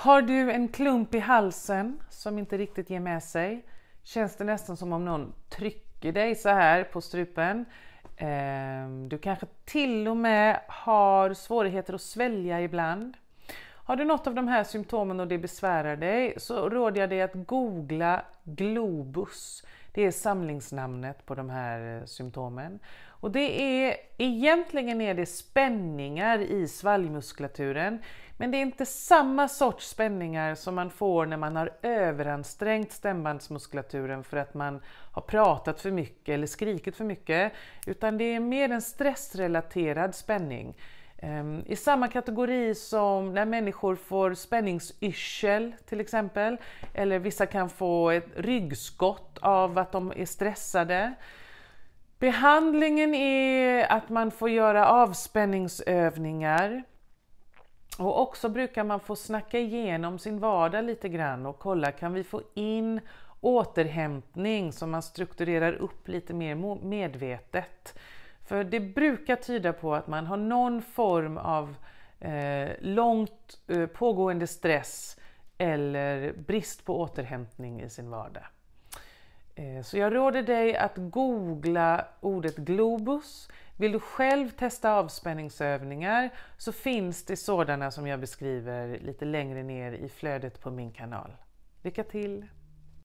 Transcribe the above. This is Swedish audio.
Har du en klump i halsen som inte riktigt ger med sig? Känns det nästan som om någon trycker dig så här på strupen? Ehm, du kanske till och med har svårigheter att svälja ibland. Har du något av de här symptomen och det besvärar dig så råder jag dig att googla Globus. Det är samlingsnamnet på de här eh, symptomen. Och det är, egentligen är det spänningar i svalgmuskulaturen, men det är inte samma sorts spänningar som man får när man har överansträngt stämbandsmuskulaturen för att man har pratat för mycket eller skrikit för mycket, utan det är mer en stressrelaterad spänning. Ehm, I samma kategori som när människor får spänningsyrsel till exempel, eller vissa kan få ett ryggskott av att de är stressade. Behandlingen är att man får göra avspänningsövningar. Och också brukar man få snacka igenom sin vardag lite grann och kolla, kan vi få in återhämtning som man strukturerar upp lite mer medvetet? För det brukar tyda på att man har någon form av eh, långt eh, pågående stress eller brist på återhämtning i sin vardag. Eh, så jag råder dig att googla ordet globus. Vill du själv testa avspänningsövningar så finns det sådana som jag beskriver lite längre ner i flödet på min kanal. Lycka till!